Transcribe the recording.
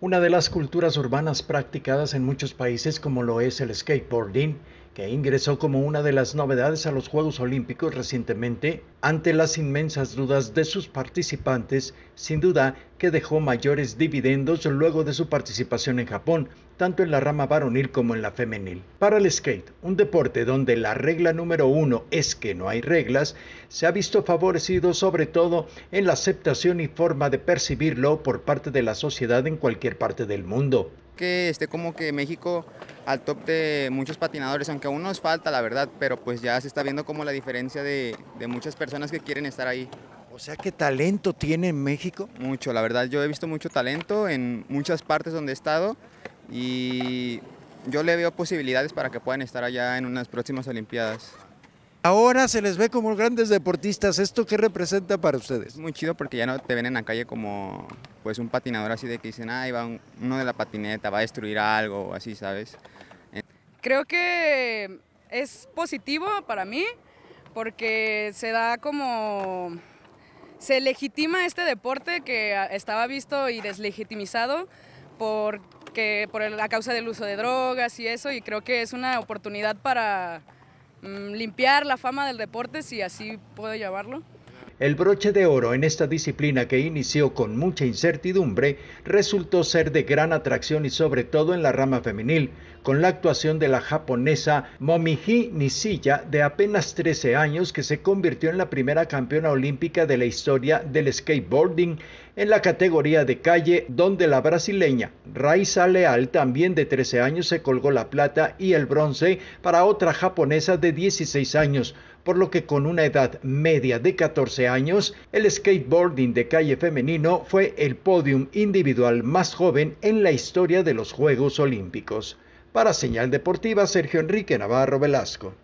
una de las culturas urbanas practicadas en muchos países como lo es el skateboarding, que ingresó como una de las novedades a los Juegos Olímpicos recientemente ante las inmensas dudas de sus participantes, sin duda que dejó mayores dividendos luego de su participación en Japón, tanto en la rama varonil como en la femenil. Para el skate, un deporte donde la regla número uno es que no hay reglas, se ha visto favorecido sobre todo en la aceptación y forma de percibirlo por parte de la sociedad en cualquier parte del mundo. Que esté como que México al top de muchos patinadores, aunque aún nos falta, la verdad, pero pues ya se está viendo como la diferencia de, de muchas personas que quieren estar ahí. O sea, ¿qué talento tiene México? Mucho, la verdad, yo he visto mucho talento en muchas partes donde he estado y yo le veo posibilidades para que puedan estar allá en unas próximas Olimpiadas. Ahora se les ve como grandes deportistas. ¿Esto qué representa para ustedes? Muy chido porque ya no te ven en la calle como, pues un patinador así de que dicen, ay, va uno de la patineta, va a destruir algo o así, ¿sabes? Creo que es positivo para mí porque se da como se legitima este deporte que estaba visto y deslegitimizado porque, por la causa del uso de drogas y eso, y creo que es una oportunidad para mm, limpiar la fama del deporte, si así puedo llamarlo. El broche de oro en esta disciplina que inició con mucha incertidumbre resultó ser de gran atracción y sobre todo en la rama femenil, con la actuación de la japonesa Momiji Nishiya de apenas 13 años que se convirtió en la primera campeona olímpica de la historia del skateboarding en la categoría de calle donde la brasileña Raiza Leal también de 13 años se colgó la plata y el bronce para otra japonesa de 16 años, por lo que con una edad media de 14 años, el skateboarding de calle femenino fue el podium individual más joven en la historia de los Juegos Olímpicos. Para Señal Deportiva, Sergio Enrique Navarro Velasco.